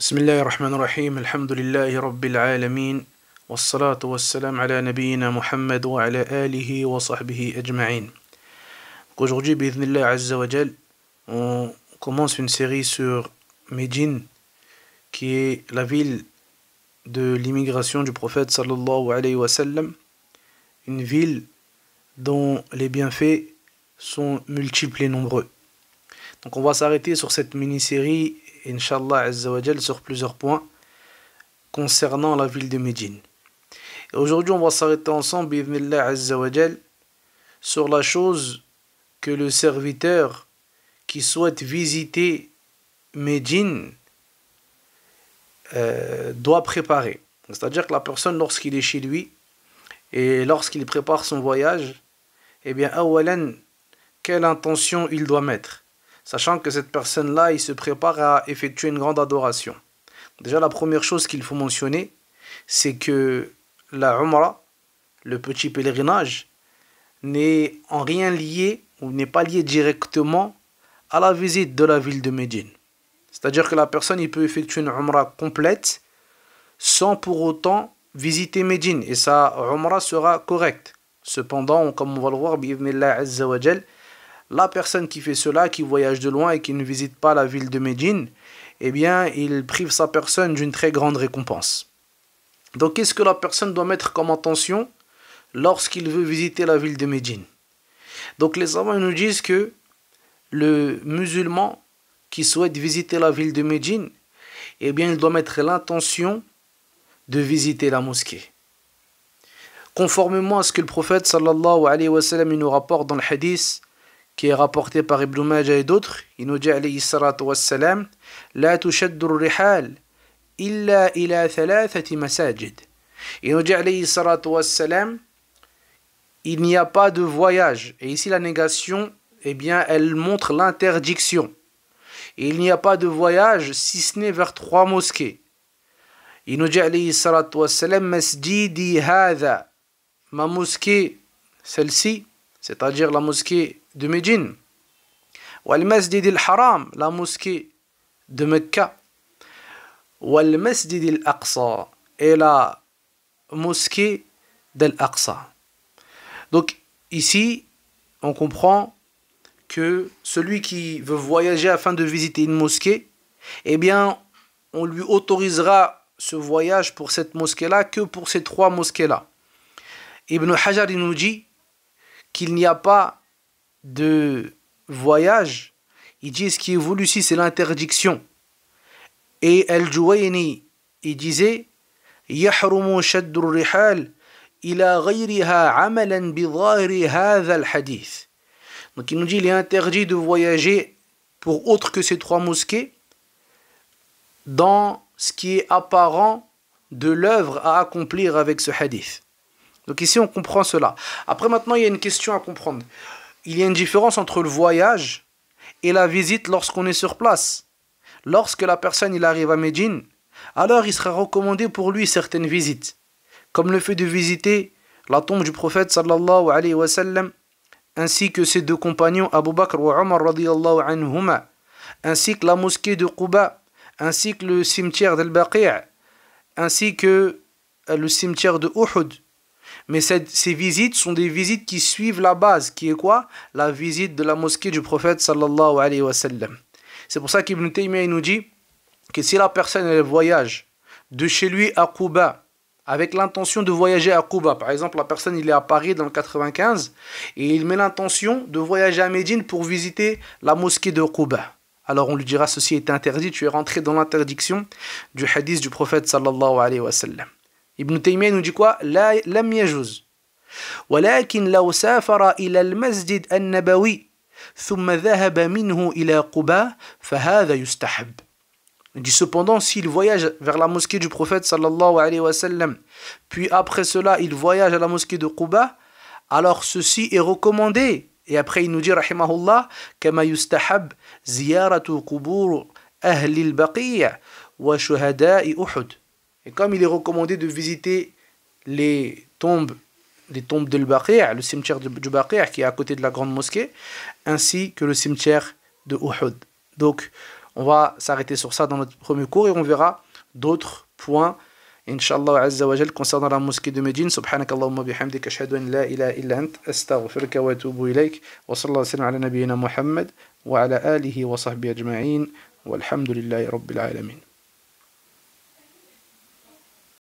بسم الله الرحمن الرحيم الحمد لله رب العالمين والصلاة والسلام على نبينا محمد وعلى آله وصحبه أجمعين Aujourd'hui, عز وجل on commence une série sur Médine, qui est la ville de l'immigration du prophète sallallahu alayhi wa sallam, une ville dont les bienfaits sont multiples et nombreux. Donc on va s'arrêter sur cette mini-série Inch'Allah Azzawajal, sur plusieurs points concernant la ville de Médine. Et aujourd'hui, on va s'arrêter ensemble, sur la chose que le serviteur qui souhaite visiter Médine euh, doit préparer. C'est-à-dire que la personne, lorsqu'il est chez lui et lorsqu'il prépare son voyage, eh bien, awalan, quelle intention il doit mettre sachant que cette personne-là, il se prépare à effectuer une grande adoration. Déjà, la première chose qu'il faut mentionner, c'est que la Umrah, le petit pèlerinage, n'est en rien lié ou n'est pas lié directement à la visite de la ville de Médine. C'est-à-dire que la personne il peut effectuer une Umrah complète sans pour autant visiter Médine et sa Umrah sera correcte. Cependant, comme on va le voir, la personne qui fait cela, qui voyage de loin et qui ne visite pas la ville de Médine, eh bien, il prive sa personne d'une très grande récompense. Donc, qu'est-ce que la personne doit mettre comme intention lorsqu'il veut visiter la ville de Médine Donc, les savants nous disent que le musulman qui souhaite visiter la ville de Médine, eh bien, il doit mettre l'intention de visiter la mosquée. Conformément à ce que le prophète sallallahu alayhi wa sallam nous rapporte dans le hadith, qui est rapporté par Ibn Majah et d'autres, il nous dit alayhi salatu wassalam, La tushaddur rihal illa ila thalathati masajid. Il nous dit alayhi salatu il n'y a pas de voyage. Et ici la négation, eh bien, elle montre l'interdiction. Il n'y a pas de voyage si ce n'est vers trois mosquées. Il nous dit alayhi salatu wassalam, Masjidi hadha. Ma mosquée, celle-ci, c'est-à-dire la mosquée de Médine. al-Haram la mosquée de Mecca wal aqsa et la mosquée d'Al-Aqsa. Donc ici, on comprend que celui qui veut voyager afin de visiter une mosquée, eh bien, on lui autorisera ce voyage pour cette mosquée-là que pour ces trois mosquées-là. Ibn Hajar nous dit qu'il n'y a pas de voyage, il dit ce qui est voulu ici, c'est l'interdiction. Et Al-Juwayni, il disait Donc il nous dit il est interdit de voyager pour autre que ces trois mosquées dans ce qui est apparent de l'œuvre à accomplir avec ce hadith. Donc ici on comprend cela. Après maintenant il y a une question à comprendre il y a une différence entre le voyage et la visite lorsqu'on est sur place. Lorsque la personne il arrive à Médine, alors il sera recommandé pour lui certaines visites, comme le fait de visiter la tombe du prophète sallallahu alayhi wa sallam, ainsi que ses deux compagnons Abu Bakr et Omar anhuma, ainsi que la mosquée de Quba, ainsi que le cimetière d'Al-Baqi', ainsi que le cimetière de mais ces visites sont des visites qui suivent la base, qui est quoi La visite de la mosquée du prophète sallallahu alayhi wa C'est pour ça qu'Ibn Taymiyyah nous dit que si la personne elle voyage de chez lui à Cuba avec l'intention de voyager à Cuba, Par exemple, la personne il est à Paris dans le 95 et il met l'intention de voyager à Médine pour visiter la mosquée de Cuba, Alors on lui dira ceci est interdit, tu es rentré dans l'interdiction du hadith du prophète sallallahu alayhi wa ابن تيمية nous dit quoi لا لم يجوز ولكن لو سافر إلى المسجد النبوي ثم ذهب منه إلى قباء فهذا يستحب Il dit cependant, s'il voyage vers la mosquée du prophète sallallahu alayhi wa sallam, puis après cela il voyage à la mosquée de Quba, alors ceci est recommandé. Et après il nous dit, rahimahullah, كَمَا يُسْتَحَبْ زِيَارَةُ قُبُورُ أَهْلِ al وَشُهَدَاءِ أُحُدُ Et comme il est recommandé de visiter les tombes, les tombes de Baqi', le cimetière du Baqi' qui est à côté de la grande mosquée, ainsi que le cimetière de Uhud. Donc, on va s'arrêter sur ça dans notre premier cours et on verra d'autres points, inshallah azawajal, concernant la mosquée de Médine. Subhanakallahumma bihamdik, ashhadu an la ilaha illa ant, astaghfiruka wa atubu ilayk, wa sallallahu sallam ala nabiyyina Muhammad, wa ala alihi wa sahbihi ajma'in, walhamdulillahi rabbil alamin.